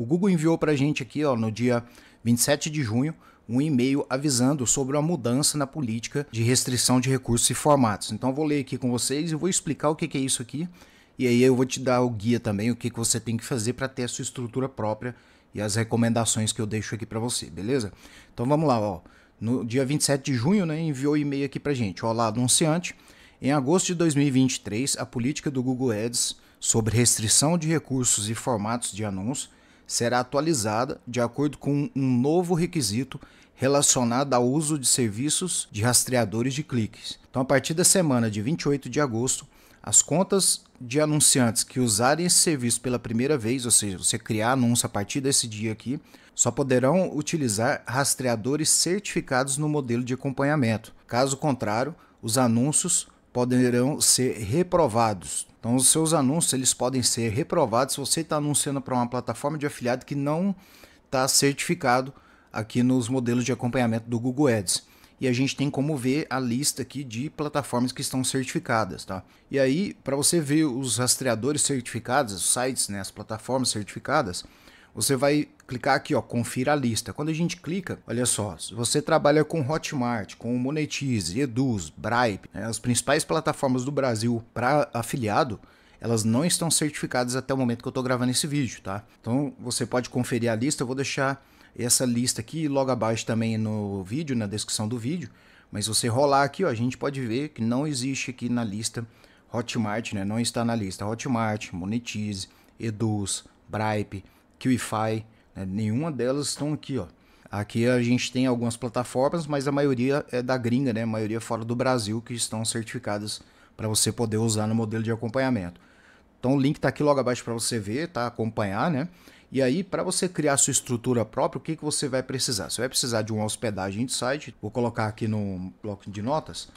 O Google enviou para a gente aqui ó, no dia 27 de junho um e-mail avisando sobre uma mudança na política de restrição de recursos e formatos. Então vou ler aqui com vocês e vou explicar o que, que é isso aqui. E aí eu vou te dar o guia também, o que, que você tem que fazer para ter a sua estrutura própria e as recomendações que eu deixo aqui para você, beleza? Então vamos lá, ó. No dia 27 de junho, né, enviou e-mail aqui pra gente. Olá, anunciante. Em agosto de 2023, a política do Google Ads sobre restrição de recursos e formatos de anúncios será atualizada de acordo com um novo requisito relacionado ao uso de serviços de rastreadores de cliques. Então, a partir da semana de 28 de agosto, as contas de anunciantes que usarem esse serviço pela primeira vez, ou seja, você criar anúncio a partir desse dia aqui, só poderão utilizar rastreadores certificados no modelo de acompanhamento. Caso contrário, os anúncios poderão ser reprovados. Então, os seus anúncios eles podem ser reprovados se você está anunciando para uma plataforma de afiliado que não está certificado aqui nos modelos de acompanhamento do Google Ads. E a gente tem como ver a lista aqui de plataformas que estão certificadas, tá? E aí, para você ver os rastreadores certificados, os sites, né, as plataformas certificadas, você vai clicar aqui, ó, confira a lista. Quando a gente clica, olha só, se você trabalha com Hotmart, com Monetize, Eduz, Bripe, né, as principais plataformas do Brasil para afiliado, elas não estão certificadas até o momento que eu estou gravando esse vídeo, tá? Então você pode conferir a lista, eu vou deixar essa lista aqui logo abaixo também no vídeo, na descrição do vídeo. Mas você rolar aqui, ó, a gente pode ver que não existe aqui na lista Hotmart, né? Não está na lista Hotmart, Monetize, Eduz, Bripe, QIFI, né? nenhuma delas estão aqui, ó. Aqui a gente tem algumas plataformas, mas a maioria é da gringa, né? A maioria é fora do Brasil que estão certificadas para você poder usar no modelo de acompanhamento. Então o link está aqui logo abaixo para você ver, tá? Acompanhar, né? E aí, para você criar sua estrutura própria, o que, que você vai precisar? Você vai precisar de uma hospedagem de site. Vou colocar aqui no bloco de notas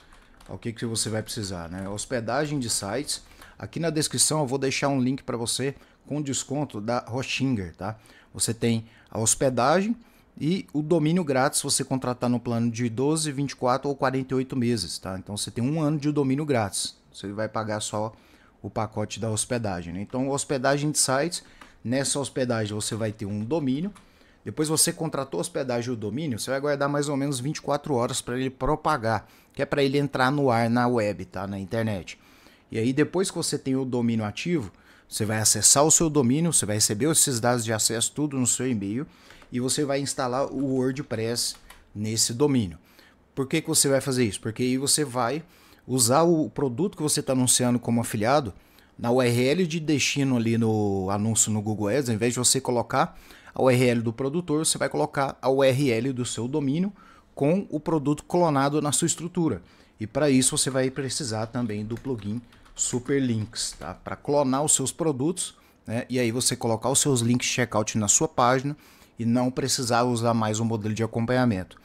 tá? o que, que você vai precisar, né? Hospedagem de sites. Aqui na descrição eu vou deixar um link para você com desconto da Rochinger, tá? Você tem a hospedagem e o domínio grátis você contratar no plano de 12, 24 ou 48 meses, tá? Então você tem um ano de domínio grátis. Você vai pagar só o pacote da hospedagem. Né? Então, hospedagem de sites, nessa hospedagem você vai ter um domínio. Depois você contratou a hospedagem e o domínio, você vai guardar mais ou menos 24 horas para ele propagar, que é para ele entrar no ar na web, tá? Na internet. E aí, depois que você tem o domínio ativo, você vai acessar o seu domínio, você vai receber esses dados de acesso tudo no seu e-mail e você vai instalar o WordPress nesse domínio. Por que, que você vai fazer isso? Porque aí você vai usar o produto que você está anunciando como afiliado na URL de destino ali no anúncio no Google Ads, ao invés de você colocar a URL do produtor, você vai colocar a URL do seu domínio com o produto clonado na sua estrutura. E para isso você vai precisar também do plugin super links, tá? Para clonar os seus produtos, né? E aí você colocar os seus links checkout na sua página e não precisar usar mais um modelo de acompanhamento.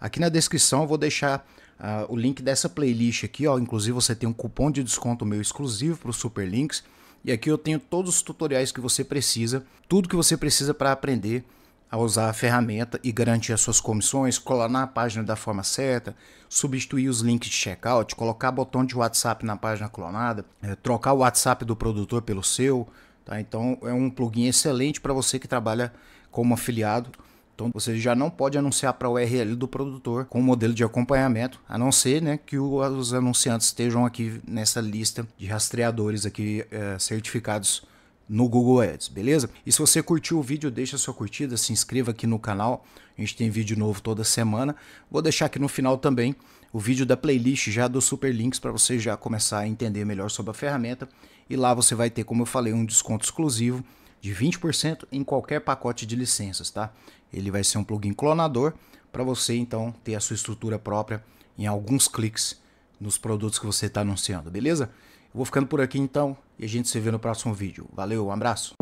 Aqui na descrição eu vou deixar uh, o link dessa playlist aqui, ó. Inclusive você tem um cupom de desconto meu exclusivo para os Superlinks E aqui eu tenho todos os tutoriais que você precisa, tudo que você precisa para aprender a usar a ferramenta e garantir as suas comissões, colar a página da forma certa, substituir os links de checkout, colocar botão de WhatsApp na página clonada, é, trocar o WhatsApp do produtor pelo seu. Tá? Então é um plugin excelente para você que trabalha como afiliado. Então você já não pode anunciar para o URL do produtor com o um modelo de acompanhamento, a não ser né, que os anunciantes estejam aqui nessa lista de rastreadores aqui é, certificados no Google Ads, beleza? E se você curtiu o vídeo, deixa sua curtida, se inscreva aqui no canal. A gente tem vídeo novo toda semana. Vou deixar aqui no final também o vídeo da playlist já dos super links para você já começar a entender melhor sobre a ferramenta. E lá você vai ter, como eu falei, um desconto exclusivo de 20% em qualquer pacote de licenças, tá? Ele vai ser um plugin clonador para você então ter a sua estrutura própria em alguns cliques nos produtos que você está anunciando, beleza? Vou ficando por aqui então e a gente se vê no próximo vídeo. Valeu, um abraço.